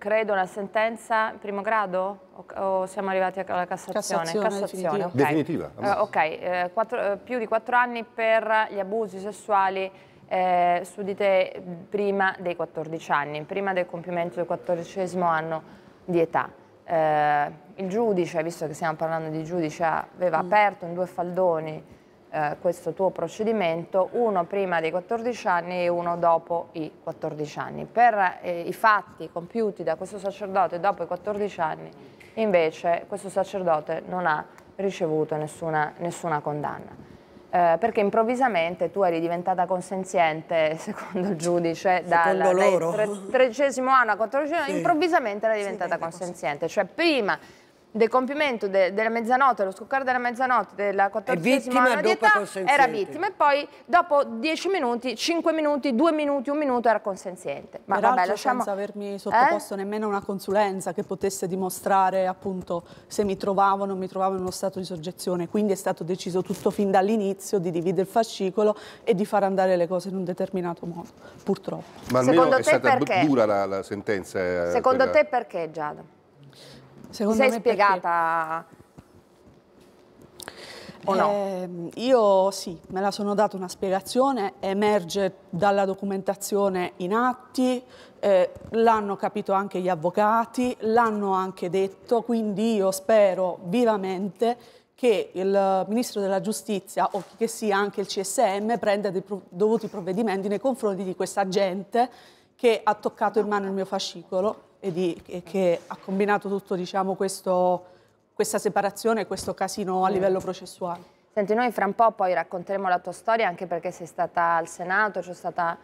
credo, una sentenza in primo grado o, o, siamo arrivati alla Cassazione? Cassazione, Cassazione okay. definitiva. Uh, ok, eh, quattro, eh, più di quattro anni per gli abusi sessuali eh, su di te prima dei 14 anni, prima del compimento del 14 anno di età. Eh, il giudice, visto che stiamo parlando di giudice, aveva mm. aperto in due faldoni eh, questo tuo procedimento, uno prima dei 14 anni e uno dopo i 14 anni. Per eh, i fatti compiuti da questo sacerdote dopo i 14 anni, invece, questo sacerdote non ha ricevuto nessuna, nessuna condanna. Eh, perché improvvisamente tu eri diventata consenziente, secondo il giudice, secondo dal tredicesimo anno a quattordicesimo, sì. improvvisamente era diventata sì, consenziente, cioè prima del compimento de, della mezzanotte, allo scoccare della mezzanotte della 14 anno di età era vittima e poi dopo 10 minuti, 5 minuti, 2 minuti, 1 minuto era consenziente. Ma Peraltro vabbè, lasciamo... senza avermi sottoposto eh? nemmeno una consulenza che potesse dimostrare appunto se mi trovavo o non mi trovavo in uno stato di soggezione, quindi è stato deciso tutto fin dall'inizio di dividere il fascicolo e di far andare le cose in un determinato modo, purtroppo. Ma almeno Secondo è stata perché? dura la, la sentenza. Eh, Secondo quella... te perché Giada? Secondo Ti sei spiegata... Perché... Oh no. eh, io sì, me la sono data una spiegazione, emerge dalla documentazione in atti, eh, l'hanno capito anche gli avvocati, l'hanno anche detto, quindi io spero vivamente che il Ministro della Giustizia o che sia anche il CSM prenda dei dovuti provvedimenti nei confronti di questa gente che ha toccato in mano il mio fascicolo e, di, e che ha combinato tutto diciamo, questo, questa separazione, questo casino a mm. livello processuale. Senti, noi fra un po' poi racconteremo la tua storia anche perché sei stata al Senato, c'è stato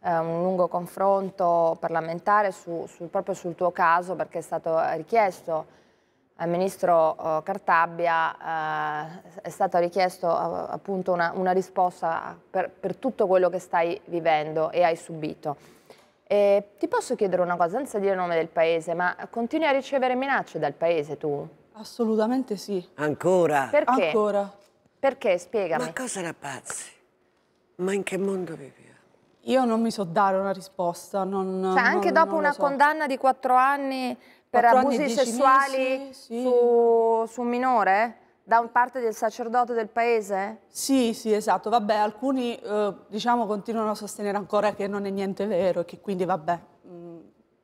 eh, un lungo confronto parlamentare su, su, proprio sul tuo caso perché è stato richiesto al ministro eh, Cartabia, eh, è stata richiesta eh, appunto una, una risposta per, per tutto quello che stai vivendo e hai subito. Eh, ti posso chiedere una cosa, senza dire il nome del paese, ma continui a ricevere minacce dal paese tu? Assolutamente sì. Ancora? Perché? Ancora. Perché? Spiegami. Ma cosa da pazzi? Ma in che mondo viviamo? Io non mi so dare una risposta. Non, cioè, anche non, dopo non una so. condanna di quattro anni per 4 abusi anni sessuali mesi, sì. su, su un minore? da un parte del sacerdote del paese? Sì, sì, esatto. Vabbè, alcuni eh, diciamo continuano a sostenere ancora che non è niente vero e che quindi vabbè, mh, mm,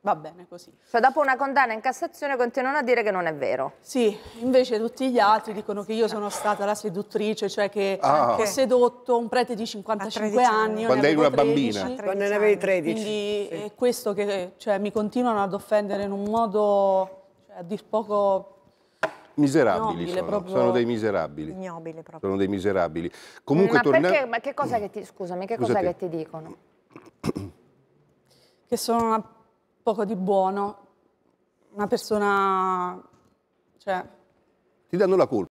va bene così. Cioè dopo una condanna in Cassazione continuano a dire che non è vero? Sì, invece tutti gli altri dicono che io sono stata la seduttrice, cioè che ah. ho sedotto un prete di 55 anni. Quando eri una 13, bambina? Quando ne avevi 13. Quindi sì. è questo che cioè, mi continuano ad offendere in un modo cioè, a dir poco Miserabili Ignobile, sono, sono dei miserabili. Ignobile proprio. Sono dei miserabili. Comunque eh, ma, torniamo... perché, ma che cosa che ti... Scusami, che cosa che ti dicono? Che sono una poco di buono, una persona... Cioè... Ti danno la colpa.